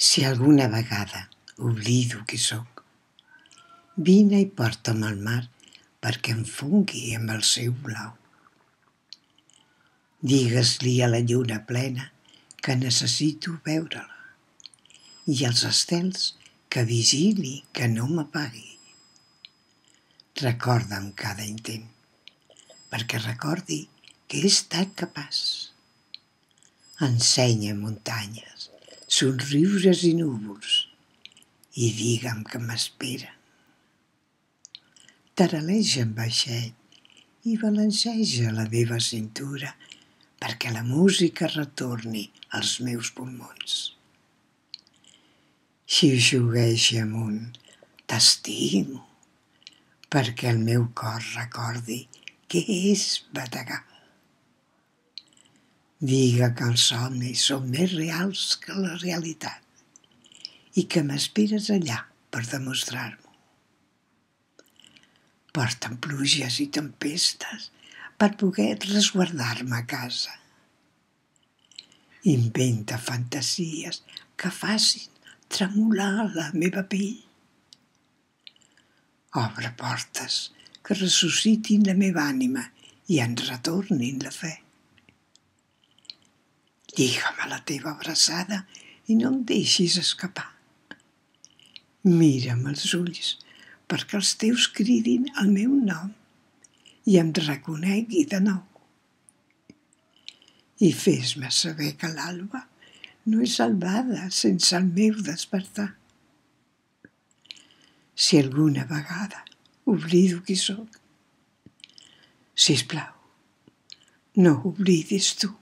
Si alguna vegada oblido qui sóc, vine i porta'm al mar perquè em fungui amb el seu blau. Digues-li a la lluna plena que necessito veure-la i als estels que vigili que no m'apagui. Recorda'm cada intent, perquè recordi que he estat capaç. Ensenya muntanyes, somriures i núvols, i digue'm que m'espera. Taraleja en baixet i balanceja la meva cintura perquè la música retorni als meus pulmons. Xiuxugueja amunt, t'estimo, perquè el meu cor recordi què és bategar. Diga que els somnis són més reals que la realitat i que m'aspires allà per demostrar-m'ho. Porten pluges i tempestes per poder resguardar-me a casa. Inventa fantasies que facin tremolar la meva pell. Obre portes que ressuscitin la meva ànima i ens retornin la fe lliga'm a la teva abraçada i no em deixis escapar. Mira'm els ulls perquè els teus cridin el meu nom i em reconegui de nou. I fes-me saber que l'alba no és salvada sense el meu despertar. Si alguna vegada oblido qui sóc, sisplau, no oblidis tu.